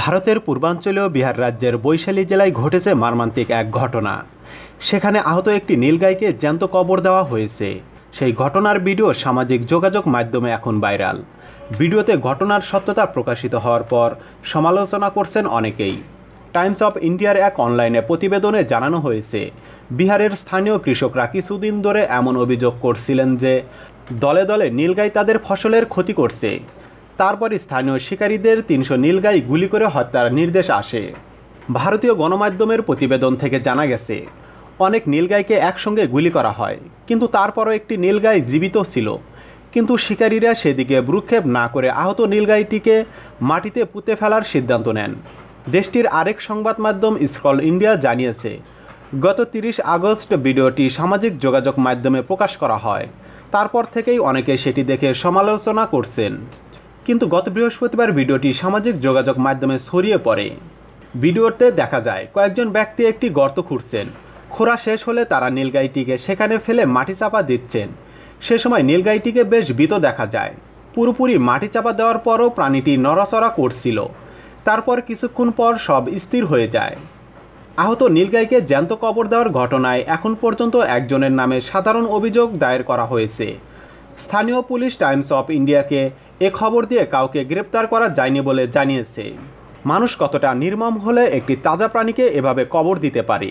ভারতের পূর্বাঞ্চলীয় বিহার রাজ্যের বৈশালী জেলায় ঘটেছে মর্মান্তিক এক ঘটনা সেখানে আহত একটি নীলগাইকে জ্যান্ত কবর দেওয়া হয়েছে সেই ঘটনার ভিডিও সামাজিক যোগাযোগ মাধ্যমে এখন ভাইরাল ভিডিওতে ঘটনার সত্যতা প্রকাশিত হওয়ার পর সমালোচনা করছেন অনেকেই টাইমস অফ ইন্ডিয়ার এক অনলাইনে প্রতিবেদনে জানানো হয়েছে বিহারের স্থানীয় কৃষকরা কিছুদিন ধরে এমন অভিযোগ করছিলেন যে দলে দলে নীলগাই তাদের ফসলের ক্ষতি করছে তারপর স্থানীয় শিকারীদের তিনশো নীলগাই গুলি করে হত্যার নির্দেশ আসে ভারতীয় গণমাধ্যমের প্রতিবেদন থেকে জানা গেছে অনেক নীলগাইকে একসঙ্গে গুলি করা হয় কিন্তু তারপরও একটি নীলগাই জীবিত ছিল কিন্তু শিকারীরা সেদিকে ভ্রুক্ষেপ না করে আহত নীলগাইটিকে মাটিতে পুঁতে ফেলার সিদ্ধান্ত নেন দেশটির আরেক সংবাদ মাধ্যম স্কল ইন্ডিয়া জানিয়েছে গত তিরিশ আগস্ট ভিডিওটি সামাজিক যোগাযোগ মাধ্যমে প্রকাশ করা হয় তারপর থেকেই অনেকে সেটি দেখে সমালোচনা করছেন কিন্তু গত বৃহস্পতিবার ভিডিওটি সামাজিক যোগাযোগ মাধ্যমে ছড়িয়ে পড়ে ভিডিওতে দেখা যায় কয়েকজন ব্যক্তি একটি গর্ত খুঁড়ছেন খোরা শেষ হলে তারা নীলগাইটিকে সেখানে ফেলে মাটি চাপা দিচ্ছেন সে সময় নীলগাইটিকে বেশ ভীত দেখা যায় পুরোপুরি মাটি চাপা দেওয়ার পরও প্রাণীটি নড়াচড়া করছিল তারপর কিছুক্ষণ পর সব স্থির হয়ে যায় আহত নীলগাইকে জ্যান্ত কবর দেওয়ার ঘটনায় এখন পর্যন্ত একজনের নামে সাধারণ অভিযোগ দায়ের করা হয়েছে স্থানীয় পুলিশ টাইমস অফ ইন্ডিয়াকে এ খবর দিয়ে কাউকে গ্রেপ্তার করা যায়নি বলে জানিয়েছে মানুষ কতটা নির্মম হলে একটি তাজা প্রাণীকে এভাবে কবর দিতে পারে